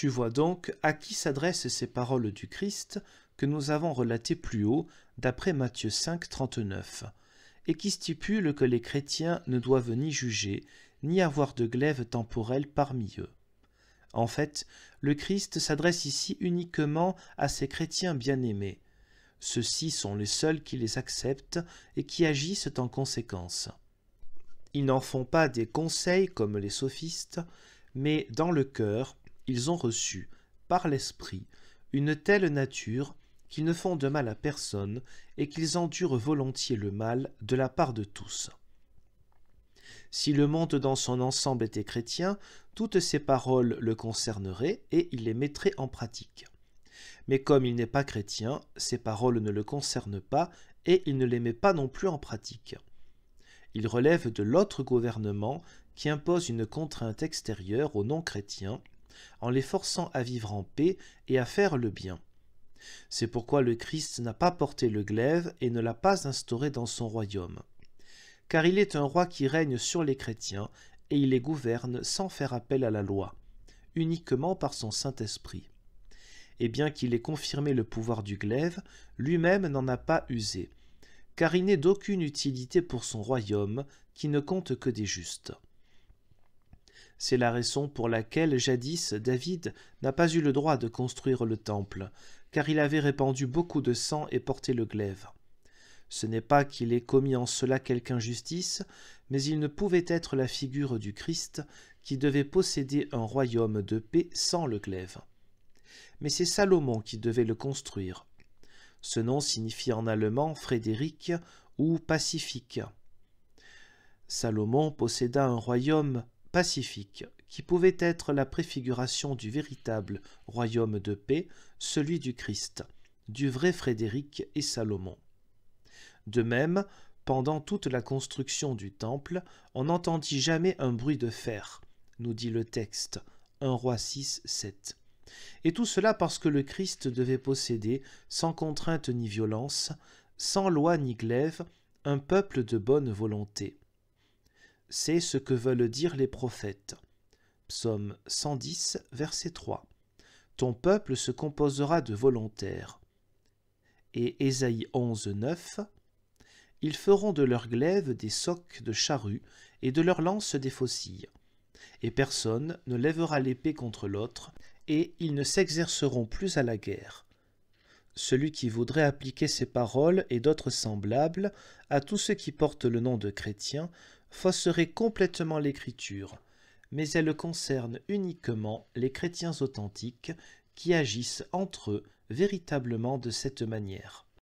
Tu vois donc à qui s'adressent ces paroles du Christ que nous avons relatées plus haut, d'après Matthieu 5, 39, et qui stipule que les chrétiens ne doivent ni juger, ni avoir de glaive temporelle parmi eux. En fait, le Christ s'adresse ici uniquement à ces chrétiens bien-aimés. Ceux-ci sont les seuls qui les acceptent et qui agissent en conséquence. Ils n'en font pas des conseils comme les sophistes, mais dans le cœur, ils ont reçu, par l'Esprit, une telle nature qu'ils ne font de mal à personne et qu'ils endurent volontiers le mal de la part de tous. Si le monde dans son ensemble était chrétien, toutes ces paroles le concerneraient et il les mettrait en pratique. Mais comme il n'est pas chrétien, ces paroles ne le concernent pas et il ne les met pas non plus en pratique. Il relève de l'autre gouvernement qui impose une contrainte extérieure aux non-chrétiens en les forçant à vivre en paix et à faire le bien. C'est pourquoi le Christ n'a pas porté le glaive et ne l'a pas instauré dans son royaume. Car il est un roi qui règne sur les chrétiens et il les gouverne sans faire appel à la loi, uniquement par son Saint-Esprit. Et bien qu'il ait confirmé le pouvoir du glaive, lui-même n'en a pas usé, car il n'est d'aucune utilité pour son royaume qui ne compte que des justes. C'est la raison pour laquelle jadis David n'a pas eu le droit de construire le temple, car il avait répandu beaucoup de sang et porté le glaive. Ce n'est pas qu'il ait commis en cela quelque injustice, mais il ne pouvait être la figure du Christ qui devait posséder un royaume de paix sans le glaive. Mais c'est Salomon qui devait le construire. Ce nom signifie en allemand Frédéric ou pacifique. Salomon posséda un royaume pacifique, qui pouvait être la préfiguration du véritable royaume de paix, celui du Christ, du vrai Frédéric et Salomon. De même, pendant toute la construction du temple, on n'entendit jamais un bruit de fer, nous dit le texte, 1 roi 6, 7. Et tout cela parce que le Christ devait posséder, sans contrainte ni violence, sans loi ni glaive, un peuple de bonne volonté c'est ce que veulent dire les prophètes. Psaume 110, verset 3. Ton peuple se composera de volontaires. Et Ésaïe 11, 9. Ils feront de leurs glaives des socs de charrues et de leurs lances des faucilles. Et personne ne lèvera l'épée contre l'autre, et ils ne s'exerceront plus à la guerre. Celui qui voudrait appliquer ces paroles et d'autres semblables à tous ceux qui portent le nom de chrétiens fausserait complètement l'Écriture, mais elle concerne uniquement les chrétiens authentiques qui agissent entre eux véritablement de cette manière.